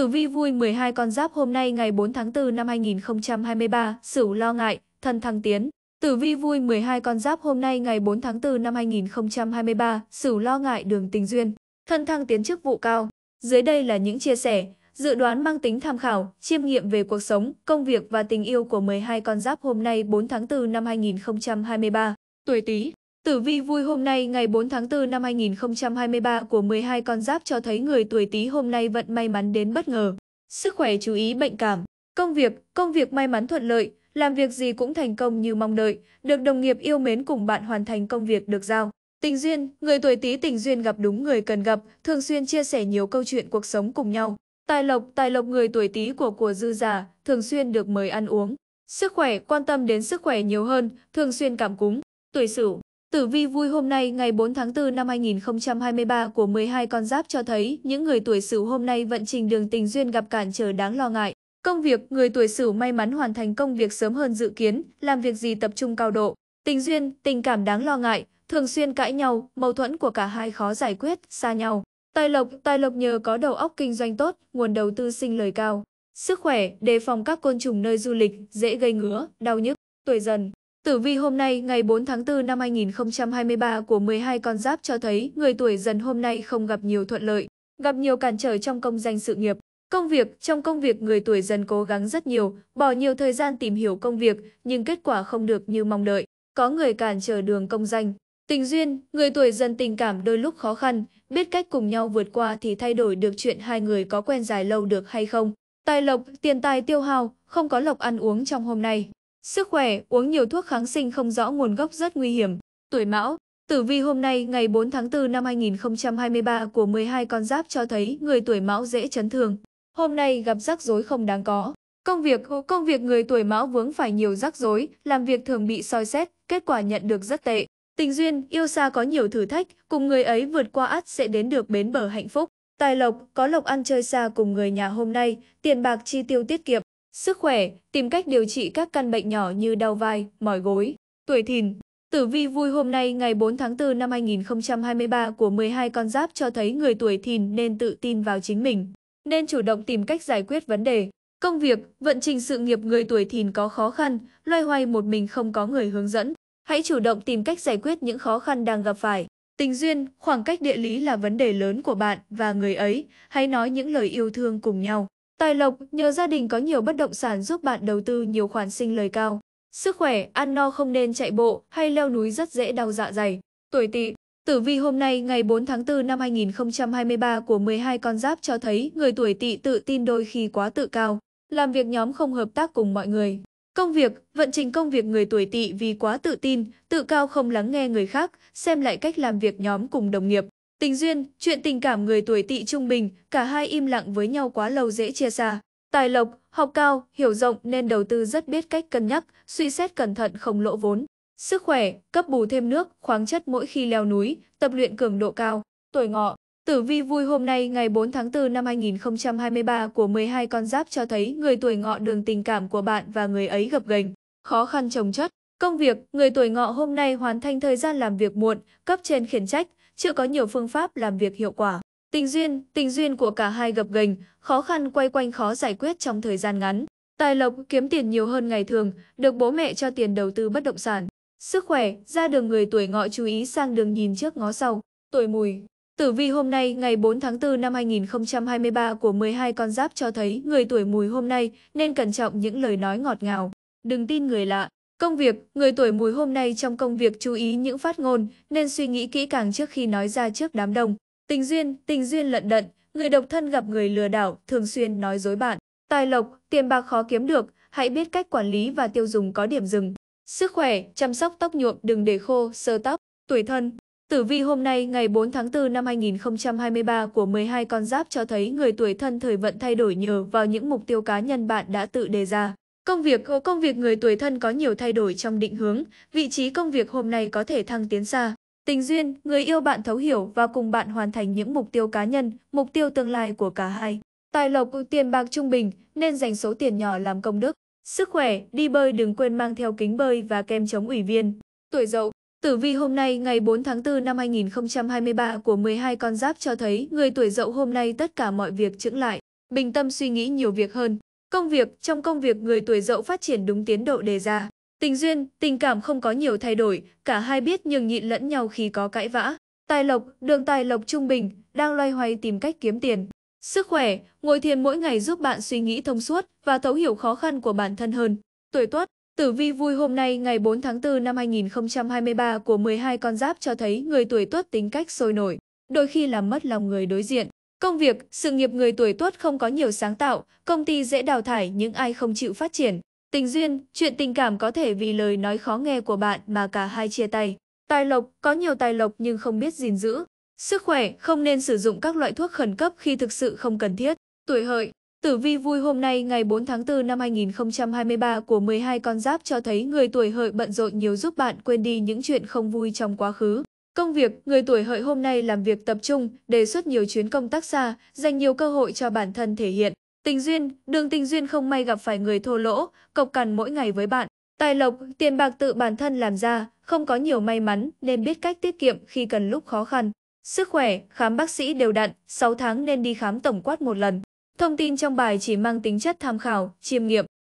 Tử vi vui 12 con giáp hôm nay ngày 4 tháng 4 năm 2023, Sửu lo ngại, thân thăng tiến. Tử vi vui 12 con giáp hôm nay ngày 4 tháng 4 năm 2023, Sửu lo ngại đường tình duyên, thân thăng tiến chức vụ cao. Dưới đây là những chia sẻ, dự đoán mang tính tham khảo, chiêm nghiệm về cuộc sống, công việc và tình yêu của 12 con giáp hôm nay 4 tháng 4 năm 2023, tuổi Tý. Tử vi vui hôm nay ngày 4 tháng 4 năm 2023 của 12 con giáp cho thấy người tuổi Tý hôm nay vận may mắn đến bất ngờ. Sức khỏe chú ý bệnh cảm, công việc, công việc may mắn thuận lợi, làm việc gì cũng thành công như mong đợi, được đồng nghiệp yêu mến cùng bạn hoàn thành công việc được giao. Tình duyên, người tuổi Tý tình duyên gặp đúng người cần gặp, thường xuyên chia sẻ nhiều câu chuyện cuộc sống cùng nhau. Tài lộc, tài lộc người tuổi Tý của của dư giả, thường xuyên được mời ăn uống. Sức khỏe, quan tâm đến sức khỏe nhiều hơn, thường xuyên cảm cúm. Tuổi Sửu Tử vi vui hôm nay ngày 4 tháng 4 năm 2023 của 12 con giáp cho thấy những người tuổi sửu hôm nay vận trình đường tình duyên gặp cản trở đáng lo ngại. Công việc, người tuổi sửu may mắn hoàn thành công việc sớm hơn dự kiến, làm việc gì tập trung cao độ. Tình duyên, tình cảm đáng lo ngại, thường xuyên cãi nhau, mâu thuẫn của cả hai khó giải quyết, xa nhau. Tài lộc, tài lộc nhờ có đầu óc kinh doanh tốt, nguồn đầu tư sinh lời cao. Sức khỏe, đề phòng các côn trùng nơi du lịch, dễ gây ngứa, đau nhức, tuổi dần. Tử vi hôm nay ngày 4 tháng 4 năm 2023 của 12 con giáp cho thấy người tuổi dần hôm nay không gặp nhiều thuận lợi, gặp nhiều cản trở trong công danh sự nghiệp. Công việc, trong công việc người tuổi dần cố gắng rất nhiều, bỏ nhiều thời gian tìm hiểu công việc, nhưng kết quả không được như mong đợi. Có người cản trở đường công danh. Tình duyên, người tuổi dần tình cảm đôi lúc khó khăn, biết cách cùng nhau vượt qua thì thay đổi được chuyện hai người có quen dài lâu được hay không. Tài lộc, tiền tài tiêu hao, không có lộc ăn uống trong hôm nay. Sức khỏe, uống nhiều thuốc kháng sinh không rõ nguồn gốc rất nguy hiểm. Tuổi Mão, tử vi hôm nay ngày 4 tháng 4 năm 2023 của 12 con giáp cho thấy người tuổi Mão dễ chấn thương. Hôm nay gặp rắc rối không đáng có. Công việc, công việc người tuổi Mão vướng phải nhiều rắc rối, làm việc thường bị soi xét, kết quả nhận được rất tệ. Tình duyên, yêu xa có nhiều thử thách, cùng người ấy vượt qua ắt sẽ đến được bến bờ hạnh phúc. Tài lộc, có lộc ăn chơi xa cùng người nhà hôm nay, tiền bạc chi tiêu tiết kiệm. Sức khỏe, tìm cách điều trị các căn bệnh nhỏ như đau vai, mỏi gối, tuổi thìn. Tử vi vui hôm nay ngày 4 tháng 4 năm 2023 của 12 con giáp cho thấy người tuổi thìn nên tự tin vào chính mình, nên chủ động tìm cách giải quyết vấn đề. Công việc, vận trình sự nghiệp người tuổi thìn có khó khăn, loay hoay một mình không có người hướng dẫn. Hãy chủ động tìm cách giải quyết những khó khăn đang gặp phải. Tình duyên, khoảng cách địa lý là vấn đề lớn của bạn và người ấy, hãy nói những lời yêu thương cùng nhau. Tài lộc nhờ gia đình có nhiều bất động sản giúp bạn đầu tư nhiều khoản sinh lời cao. Sức khỏe, ăn no không nên chạy bộ hay leo núi rất dễ đau dạ dày. Tuổi tỵ Tử vi hôm nay ngày 4 tháng 4 năm 2023 của 12 con giáp cho thấy người tuổi tỵ tự tin đôi khi quá tự cao, làm việc nhóm không hợp tác cùng mọi người. Công việc, vận trình công việc người tuổi tỵ vì quá tự tin, tự cao không lắng nghe người khác, xem lại cách làm việc nhóm cùng đồng nghiệp, Tình duyên, chuyện tình cảm người tuổi tỵ trung bình, cả hai im lặng với nhau quá lâu dễ chia xa. Tài lộc, học cao, hiểu rộng nên đầu tư rất biết cách cân nhắc, suy xét cẩn thận không lỗ vốn. Sức khỏe, cấp bù thêm nước, khoáng chất mỗi khi leo núi, tập luyện cường độ cao. Tuổi ngọ, tử vi vui hôm nay ngày 4 tháng 4 năm 2023 của 12 con giáp cho thấy người tuổi ngọ đường tình cảm của bạn và người ấy gập ghềnh, khó khăn trồng chất. Công việc, người tuổi ngọ hôm nay hoàn thành thời gian làm việc muộn, cấp trên khiển trách, chưa có nhiều phương pháp làm việc hiệu quả. Tình duyên, tình duyên của cả hai gập ghềnh, khó khăn quay quanh khó giải quyết trong thời gian ngắn. Tài lộc kiếm tiền nhiều hơn ngày thường, được bố mẹ cho tiền đầu tư bất động sản. Sức khỏe, ra đường người tuổi ngọ chú ý sang đường nhìn trước ngó sau. Tuổi mùi, tử vi hôm nay ngày 4 tháng 4 năm 2023 của 12 con giáp cho thấy người tuổi mùi hôm nay nên cẩn trọng những lời nói ngọt ngào. Đừng tin người lạ, Công việc, người tuổi mùi hôm nay trong công việc chú ý những phát ngôn, nên suy nghĩ kỹ càng trước khi nói ra trước đám đông. Tình duyên, tình duyên lận đận, người độc thân gặp người lừa đảo, thường xuyên nói dối bạn. Tài lộc, tiền bạc khó kiếm được, hãy biết cách quản lý và tiêu dùng có điểm dừng. Sức khỏe, chăm sóc tóc nhuộm đừng để khô, sơ tóc, tuổi thân. Tử vi hôm nay ngày 4 tháng 4 năm 2023 của 12 con giáp cho thấy người tuổi thân thời vận thay đổi nhờ vào những mục tiêu cá nhân bạn đã tự đề ra. Công việc ờ, công việc người tuổi thân có nhiều thay đổi trong định hướng, vị trí công việc hôm nay có thể thăng tiến xa. Tình duyên, người yêu bạn thấu hiểu và cùng bạn hoàn thành những mục tiêu cá nhân, mục tiêu tương lai của cả hai. Tài lộc ừ, tiền bạc trung bình, nên dành số tiền nhỏ làm công đức. Sức khỏe, đi bơi đừng quên mang theo kính bơi và kem chống ủy viên. Tuổi dậu, tử vi hôm nay ngày 4 tháng 4 năm 2023 của 12 con giáp cho thấy người tuổi dậu hôm nay tất cả mọi việc chững lại, bình tâm suy nghĩ nhiều việc hơn. Công việc, trong công việc người tuổi dậu phát triển đúng tiến độ đề ra. Tình duyên, tình cảm không có nhiều thay đổi, cả hai biết nhường nhịn lẫn nhau khi có cãi vã. Tài lộc, đường tài lộc trung bình, đang loay hoay tìm cách kiếm tiền. Sức khỏe, ngồi thiền mỗi ngày giúp bạn suy nghĩ thông suốt và thấu hiểu khó khăn của bản thân hơn. Tuổi tuất, tử vi vui hôm nay ngày 4 tháng 4 năm 2023 của 12 con giáp cho thấy người tuổi tuất tính cách sôi nổi, đôi khi làm mất lòng người đối diện. Công việc, sự nghiệp người tuổi tuất không có nhiều sáng tạo, công ty dễ đào thải những ai không chịu phát triển. Tình duyên, chuyện tình cảm có thể vì lời nói khó nghe của bạn mà cả hai chia tay. Tài lộc, có nhiều tài lộc nhưng không biết gìn giữ. Sức khỏe, không nên sử dụng các loại thuốc khẩn cấp khi thực sự không cần thiết. Tuổi hợi, tử vi vui hôm nay ngày 4 tháng 4 năm 2023 của 12 con giáp cho thấy người tuổi hợi bận rộn nhiều giúp bạn quên đi những chuyện không vui trong quá khứ. Công việc, người tuổi hợi hôm nay làm việc tập trung, đề xuất nhiều chuyến công tác xa, dành nhiều cơ hội cho bản thân thể hiện. Tình duyên, đường tình duyên không may gặp phải người thô lỗ, cộc cằn mỗi ngày với bạn. Tài lộc, tiền bạc tự bản thân làm ra, không có nhiều may mắn nên biết cách tiết kiệm khi cần lúc khó khăn. Sức khỏe, khám bác sĩ đều đặn, 6 tháng nên đi khám tổng quát một lần. Thông tin trong bài chỉ mang tính chất tham khảo, chiêm nghiệm.